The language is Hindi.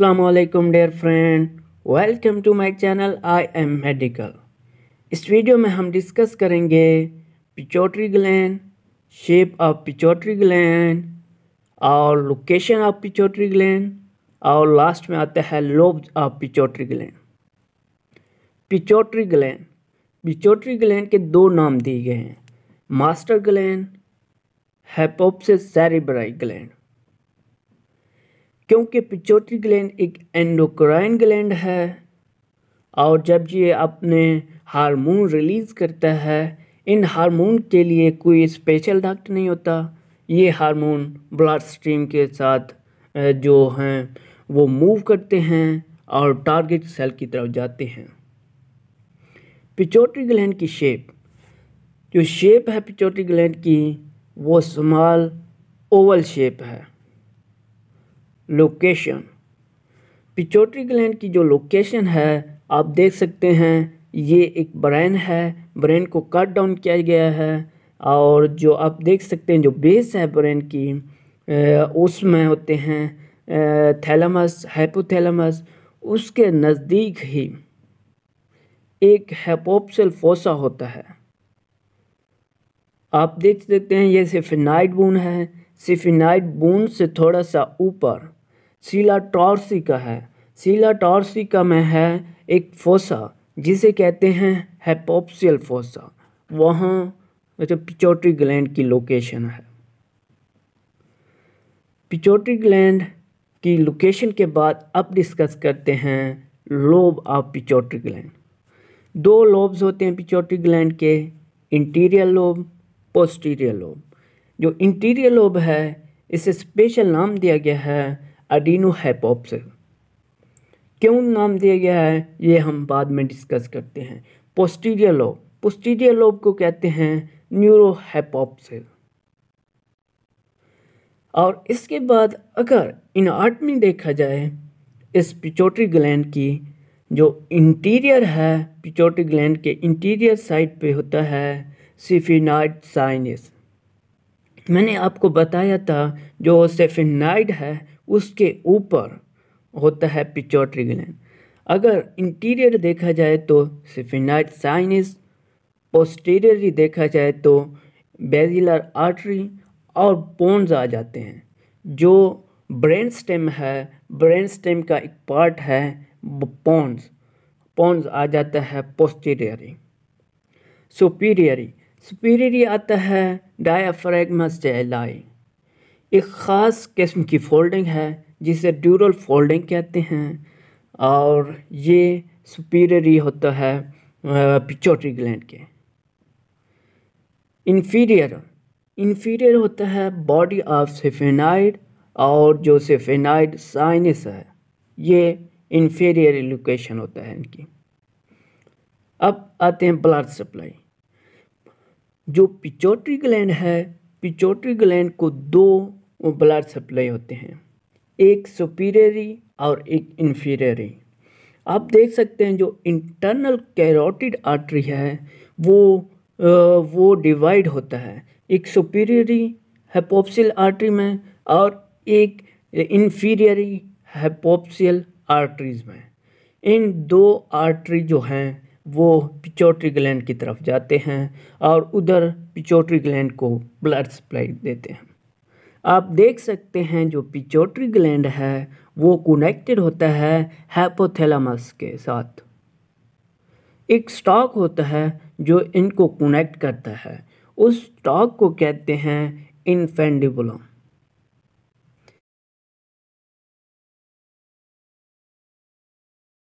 अल्लाम dear friend welcome to my channel I am medical इस वीडियो में हम डिस्कस करेंगे pituitary gland shape of pituitary gland और लोकेशन ऑफ पिचोटरी ग्लैंड और लास्ट में आता है lobes of pituitary gland pituitary gland pituitary gland के दो नाम दिए गए हैं master gland hypophysis cerebri gland क्योंकि पिचोटरी ग्लैंड एक एंडोक्राइन ग्लैंड है और जब ये अपने हार्मोन रिलीज़ करता है इन हार्मोन के लिए कोई स्पेशल डॉक्टर नहीं होता ये हार्मोन ब्लड स्ट्रीम के साथ जो हैं वो मूव करते हैं और टारगेट सेल की तरफ जाते हैं पिचोटरी ग्लैंड की शेप जो शेप है पिचोटरी ग्लैंड की वो स्मॉल ओवल शेप है लोकेशन पिचोटरी ग्लैंड की जो लोकेशन है आप देख सकते हैं ये एक ब्रेन है ब्रेन को कट डाउन किया गया है और जो आप देख सकते हैं जो बेस है ब्रेन की उसमें होते हैं थैलमस हाइपोथैलमस उसके नज़दीक ही एक हेपोप्सल फोसा होता है आप देख सकते हैं ये सिफिनाइड बून है सिफिनाइड बून से थोड़ा सा ऊपर शिला टॉर्सिका है शिला टॉर्सिका में है एक फोसा जिसे कहते हैं हैपोप्सियल फोसा वहाँ जो अच्छा पिचोट्री ग्लैंड की लोकेशन है पिचोट्री ग्लैंड की लोकेशन के बाद अब डिस्कस करते हैं लोब ऑफ पिचोट्री ग्लैंड दो लोब्स होते हैं पिचोट्री ग्लैंड के इंटीरियर लोब पोस्टीरियर लोब जो इंटीरियर लोब है इसे स्पेशल नाम दिया गया है अडीनो हैपॉप्स क्यों नाम दिया गया है ये हम बाद में डिस्कस करते हैं पोस्टीरियर लोब पोस्टीरियर लोब को कहते हैं न्यूरो हैपॉप्स और इसके बाद अगर इन आर्ट में देखा जाए इस पिचोटरी ग्लैंड की जो इंटीरियर है पिचोटरी ग्लैंड के इंटीरियर साइड पे होता है सिफिनाइड साइनस मैंने आपको बताया था जो सेफिनाइड है उसके ऊपर होता है पिचोट्री ग्लैंड अगर इंटीरियर देखा जाए तो सिफिनाइट साइनिस पोस्टीरियरली देखा जाए तो बेजिलर आर्टरी और बोन्स आ जाते हैं जो ब्रेन स्टेम है ब्रेन स्टेम का एक पार्ट है पोन्स पोन्स आ जाता है पोस्टीरियरी सुपीरियरी सुपीरियरी आता है डायाफ्रेगमा स्टेलाई एक ख़ास किस्म की फोल्डिंग है जिसे ड्यूरल फोल्डिंग कहते हैं और ये सुपीरियरी होता है पिचोटरी ग्लैंड के इन्फीरियर इन्फीरियर होता है बॉडी ऑफ सेफेनाइड और जो सेफेनाइड साइनस है ये इन्फीरियर लोकेशन होता है इनकी अब आते हैं ब्लड सप्लाई जो पिचोटरी ग्लैंड है पिचोटरी ग्लैंड को दो वो ब्लड सप्लाई होते हैं एक सुपीरियरी और एक इन्फीरियरी आप देख सकते हैं जो इंटरनल कैरोटिड आर्टरी है वो वो डिवाइड होता है एक सुपीरियरी हेपोप्सियल आर्टरी में और एक इन्फीरियरी हेपोप्सियल आर्टरीज में इन दो आर्टरी जो हैं वो पिचोट्री ग्लैंड की तरफ जाते हैं और उधर पिचोट्री ग्लैंड को ब्लड सप्लाई देते हैं आप देख सकते हैं जो पिचोट्री ग्लैंड है वो कनेक्टेड होता है हैपोथेलामस के साथ एक स्टॉक होता है जो इनको कनेक्ट करता है उस स्टॉक को कहते हैं इनफेंडिबुलम